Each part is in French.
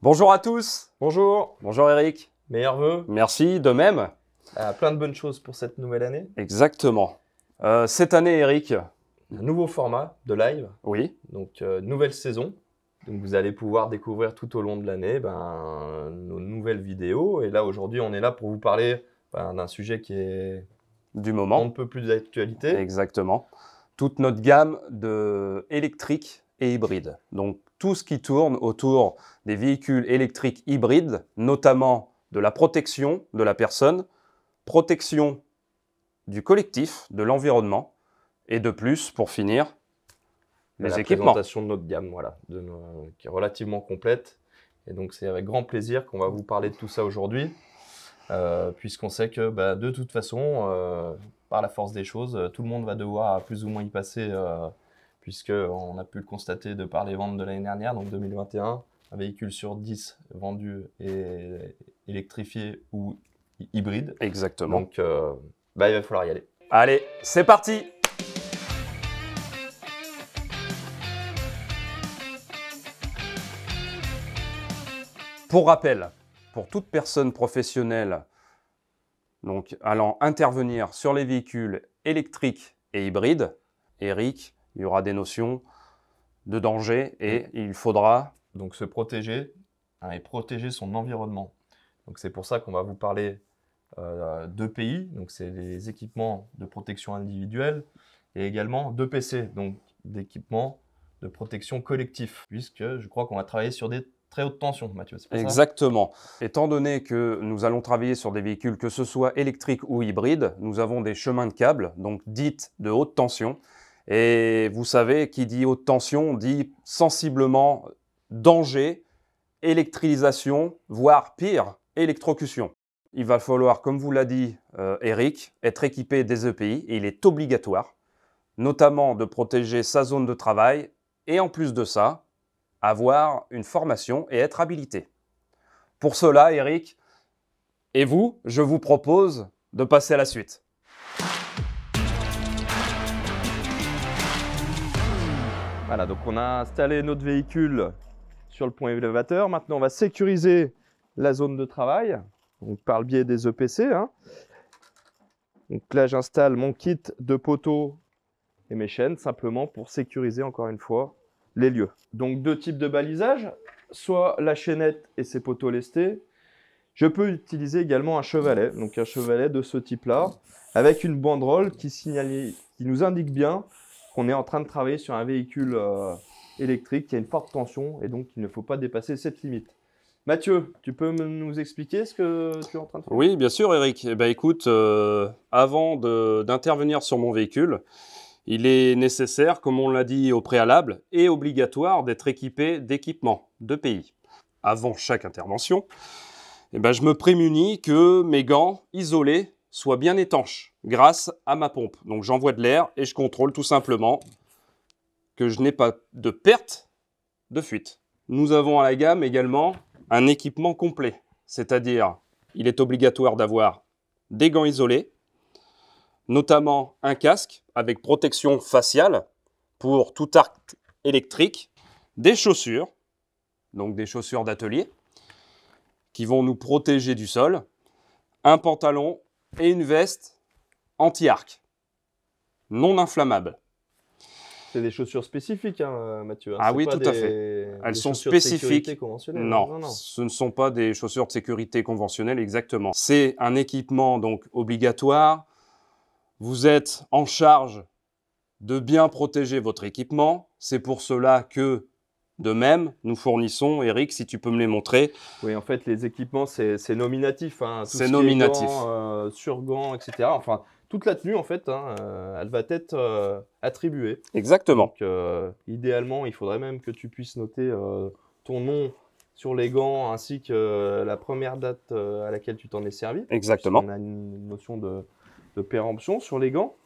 Bonjour à tous. Bonjour. Bonjour Eric. Meilleur vœu Merci, de même. Euh, plein de bonnes choses pour cette nouvelle année. Exactement. Euh, cette année, Eric. Un nouveau format de live. Oui. Donc, euh, nouvelle saison. Donc, vous allez pouvoir découvrir tout au long de l'année ben, nos nouvelles vidéos. Et là, aujourd'hui, on est là pour vous parler ben, d'un sujet qui est. Du moment. On ne peut plus d'actualité. Exactement. Toute notre gamme de électrique hybride Donc tout ce qui tourne autour des véhicules électriques hybrides, notamment de la protection de la personne, protection du collectif, de l'environnement, et de plus, pour finir, les équipements. de notre gamme, voilà, de nos, qui est relativement complète. Et donc c'est avec grand plaisir qu'on va vous parler de tout ça aujourd'hui, euh, puisqu'on sait que bah, de toute façon, euh, par la force des choses, tout le monde va devoir plus ou moins y passer. Euh, puisqu'on a pu le constater de par les ventes de l'année dernière, donc 2021, un véhicule sur 10 vendu est électrifié ou hybride. Exactement. Donc, euh, bah, il va falloir y aller. Allez, c'est parti Pour rappel, pour toute personne professionnelle donc, allant intervenir sur les véhicules électriques et hybrides, Eric, il y aura des notions de danger et il faudra donc se protéger hein, et protéger son environnement. Donc c'est pour ça qu'on va vous parler euh, d'EPI, donc c'est les équipements de protection individuelle, et également de PC, donc d'équipements de protection collectif, puisque je crois qu'on va travailler sur des très hautes tensions, Mathieu. Exactement. Étant donné que nous allons travailler sur des véhicules, que ce soit électriques ou hybrides, nous avons des chemins de câbles, donc dites de haute tension, et vous savez, qui dit haute tension dit sensiblement danger, électrisation, voire pire, électrocution. Il va falloir, comme vous l'a dit euh, Eric, être équipé des EPI, et il est obligatoire, notamment de protéger sa zone de travail, et en plus de ça, avoir une formation et être habilité. Pour cela, Eric, et vous, je vous propose de passer à la suite. Voilà, donc on a installé notre véhicule sur le pont élévateur. Maintenant, on va sécuriser la zone de travail par le biais des EPC. Hein. Donc là, j'installe mon kit de poteaux et mes chaînes simplement pour sécuriser encore une fois les lieux. Donc deux types de balisage, soit la chaînette et ses poteaux lestés. Je peux utiliser également un chevalet, donc un chevalet de ce type-là, avec une banderole qui, qui nous indique bien on est en train de travailler sur un véhicule euh, électrique qui a une forte tension et donc il ne faut pas dépasser cette limite. Mathieu, tu peux nous expliquer ce que tu es en train de faire Oui, bien sûr, Eric. Eh ben, écoute, euh, avant d'intervenir sur mon véhicule, il est nécessaire, comme on l'a dit au préalable, et obligatoire d'être équipé d'équipements de pays. Avant chaque intervention, eh ben, je me prémunis que mes gants isolés soit bien étanche grâce à ma pompe. Donc j'envoie de l'air et je contrôle tout simplement que je n'ai pas de perte de fuite. Nous avons à la gamme également un équipement complet, c'est-à-dire il est obligatoire d'avoir des gants isolés, notamment un casque avec protection faciale pour tout arc électrique, des chaussures, donc des chaussures d'atelier, qui vont nous protéger du sol, un pantalon et une veste anti-arc, non inflammable. C'est des chaussures spécifiques, hein, Mathieu. Hein. Ah oui, pas tout des, à fait. Elles sont spécifiques. non, ce ne sont pas des chaussures de sécurité conventionnelles, exactement. C'est un équipement donc obligatoire. Vous êtes en charge de bien protéger votre équipement. C'est pour cela que de même, nous fournissons, Eric, si tu peux me les montrer. Oui, en fait, les équipements, c'est nominatif. C'est nominatif. Hein. Euh, sur gants, etc. Enfin, toute la tenue, en fait, hein, euh, elle va être euh, attribuée. Exactement. Donc, idéalement, il faudrait même que tu puisses noter ton nom sur les gants ainsi que la première date à laquelle tu t'en es servi. Exactement. On a une notion de, de péremption sur les gants.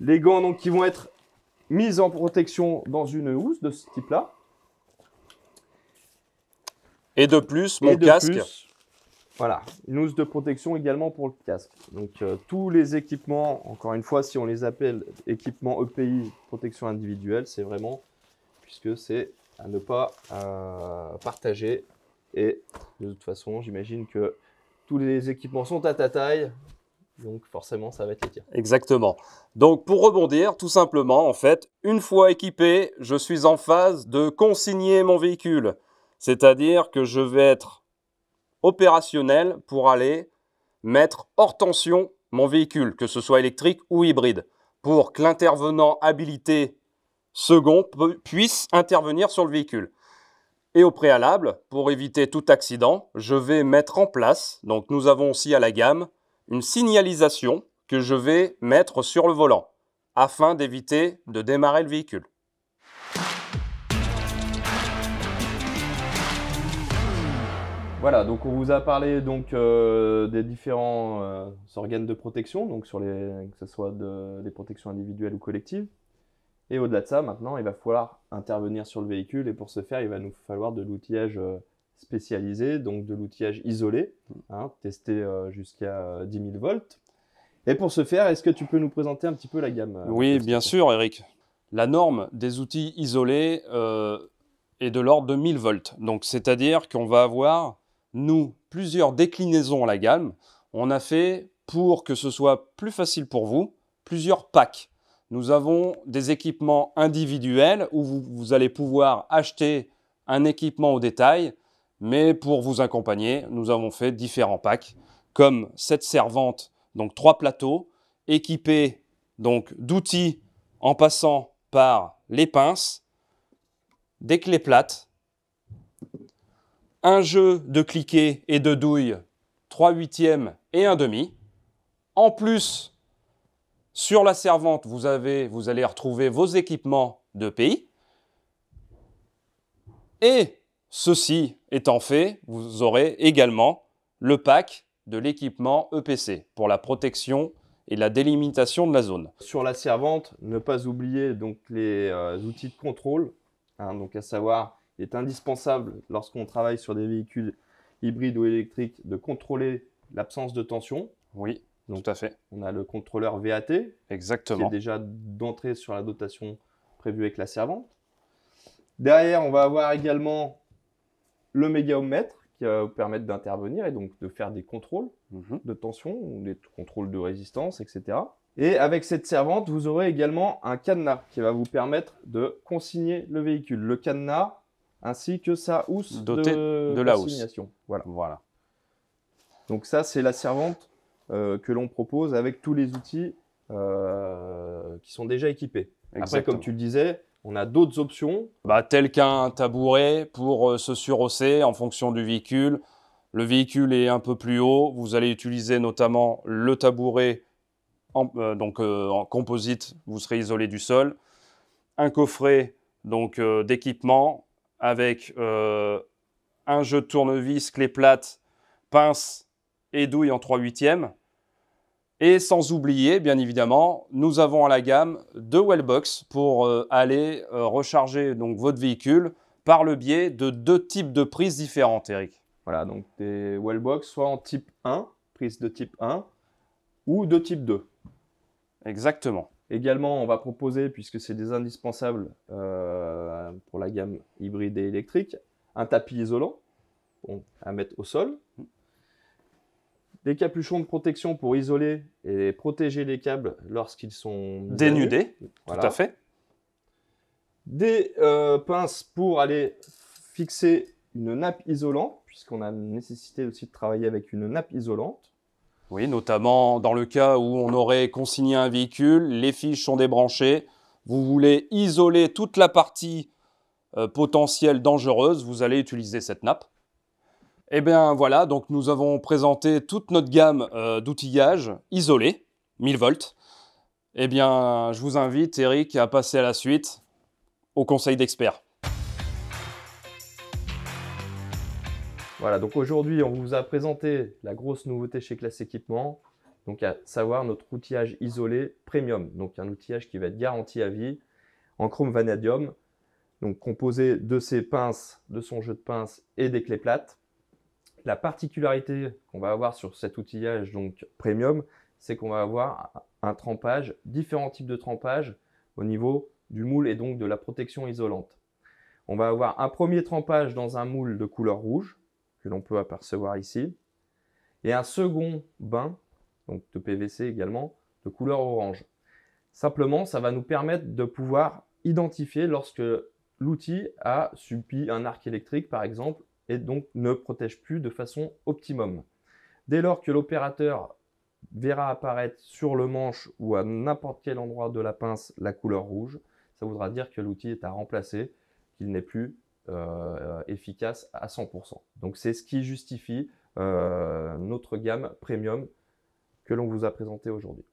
Les gants donc, qui vont être mis en protection dans une housse de ce type-là. Et de plus, mon casque. voilà, une housse de protection également pour le casque. Donc euh, tous les équipements, encore une fois, si on les appelle équipements EPI, protection individuelle, c'est vraiment puisque c'est à ne pas euh, partager. Et de toute façon, j'imagine que tous les équipements sont à ta taille, donc forcément, ça va être le Exactement. Donc pour rebondir, tout simplement, en fait, une fois équipé, je suis en phase de consigner mon véhicule. C'est-à-dire que je vais être opérationnel pour aller mettre hors tension mon véhicule, que ce soit électrique ou hybride, pour que l'intervenant habilité second puisse intervenir sur le véhicule. Et au préalable, pour éviter tout accident, je vais mettre en place, donc nous avons aussi à la gamme, une signalisation que je vais mettre sur le volant afin d'éviter de démarrer le véhicule. Voilà, donc on vous a parlé donc euh, des différents euh, organes de protection, donc sur les, que ce soit des protections individuelles ou collectives. Et au-delà de ça, maintenant, il va falloir intervenir sur le véhicule et pour ce faire, il va nous falloir de l'outillage euh, spécialisé, donc de l'outillage isolé, hein, testé jusqu'à 10 000 volts. Et pour ce faire, est-ce que tu peux nous présenter un petit peu la gamme Oui, bien sûr, Eric. La norme des outils isolés est de l'ordre de 1000 volts. Donc, c'est-à-dire qu'on va avoir nous, plusieurs déclinaisons à la gamme. On a fait, pour que ce soit plus facile pour vous, plusieurs packs. Nous avons des équipements individuels où vous, allez pouvoir acheter un équipement au détail, mais pour vous accompagner, nous avons fait différents packs, comme cette servante, donc trois plateaux, équipés donc d'outils en passant par les pinces, des clés plates, un jeu de cliquet et de douille, 3 huitièmes et un demi. En plus, sur la servante, vous, avez, vous allez retrouver vos équipements de pays. Et ceci étant fait, vous aurez également le pack de l'équipement EPC pour la protection et la délimitation de la zone. Sur la servante, ne pas oublier donc les euh, outils de contrôle, hein, donc à savoir est indispensable lorsqu'on travaille sur des véhicules hybrides ou électriques de contrôler l'absence de tension. Oui, Donc, tout à fait. On a le contrôleur VAT. Exactement. Qui est déjà d'entrée sur la dotation prévue avec la servante. Derrière, on va avoir également le mégaomètre qui va vous permettre d'intervenir et donc de faire des contrôles mhm. de tension ou des contrôles de résistance, etc. Et avec cette servante, vous aurez également un cadenas qui va vous permettre de consigner le véhicule. Le cadenas, ainsi que sa housse dotée de, de, la Housse. Voilà. voilà. Donc ça, c'est la servante euh, que l'on propose avec tous les outils euh, qui sont déjà équipés. Après, comme tu le disais, on a d'autres options. Bah, tel qu'un tabouret pour euh, se surhausser en fonction du véhicule. Le véhicule est un peu plus haut. Vous allez utiliser notamment le tabouret en, donc, en composite. Vous serez isolé du sol. Un coffret donc d'équipement avec euh, un jeu de tournevis, clé plate, pince et douille en 3 huitièmes. Et sans oublier, bien évidemment, nous avons à la gamme deux wellbox pour euh, aller euh, recharger donc, votre véhicule par le biais de deux types de prises différentes, Eric. Voilà, donc des wellbox soit en type 1, prise de type 1, ou de type 2. Exactement. Également, on va proposer, puisque c'est des indispensables euh, pour la gamme hybride et électrique, un tapis isolant à mettre au sol, des capuchons de protection pour isoler et protéger les câbles lorsqu'ils sont dénudés, tout à fait. Des euh, pinces pour aller fixer une nappe isolante, puisqu'on a nécessité aussi de travailler avec une nappe isolante. Oui, notamment dans le cas où on aurait consigné un véhicule, les fiches sont débranchées, vous voulez isoler toute la partie euh, potentielle dangereuse, vous allez utiliser cette nappe. Et eh bien voilà, donc nous avons présenté toute notre gamme euh, d'outillages isolés, 1000 volts. Eh bien, je vous invite, Eric, à passer à la suite au conseil d'experts. Voilà, donc aujourd'hui, on vous a présenté la grosse nouveauté chez Classe Équipement, donc à savoir notre outillage isolé premium, donc un outillage qui va être garanti à vie en chrome vanadium, donc composé de ses pinces, de son jeu de pinces et des clés plates. La particularité qu'on va avoir sur cet outillage donc premium, c'est qu'on va avoir un trempage, différents types de trempage au niveau du moule et donc de la protection isolante. On va avoir un premier trempage dans un moule de couleur rouge, l'on peut apercevoir ici, et un second bain, donc de PVC également, de couleur orange. Simplement, ça va nous permettre de pouvoir identifier lorsque l'outil a subi un arc électrique, par exemple, et donc ne protège plus de façon optimum. Dès lors que l'opérateur verra apparaître sur le manche ou à n'importe quel endroit de la pince la couleur rouge, ça voudra dire que l'outil est à remplacer, qu'il n'est plus euh, euh, efficace à 100%. Donc c'est ce qui justifie euh, notre gamme premium que l'on vous a présenté aujourd'hui.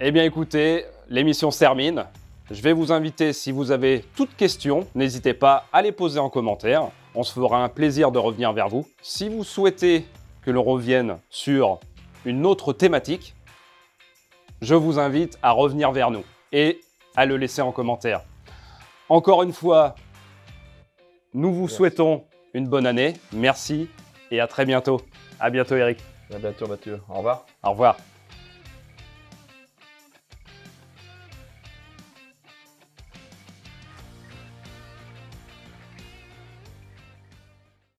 Eh bien écoutez, l'émission se termine. Je vais vous inviter, si vous avez toute question, n'hésitez pas à les poser en commentaire. On se fera un plaisir de revenir vers vous. Si vous souhaitez que l'on revienne sur une autre thématique, je vous invite à revenir vers nous et à le laisser en commentaire. Encore une fois, nous vous souhaitons une bonne année. Merci et à très bientôt. À bientôt, Eric. À bientôt, Mathieu. Au revoir. Au revoir.